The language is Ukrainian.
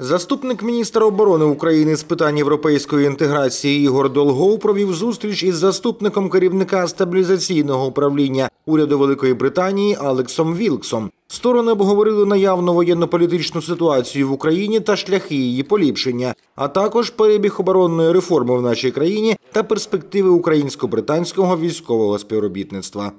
Заступник міністра оборони України з питань європейської інтеграції Ігор Долгов провів зустріч із заступником керівника стабілізаційного управління уряду Великої Британії Алексом Вілксом. Сторони обговорили наявну воєнно-політичну ситуацію в Україні та шляхи її поліпшення, а також перебіг оборонної реформи в нашій країні та перспективи українсько-британського військового співробітництва.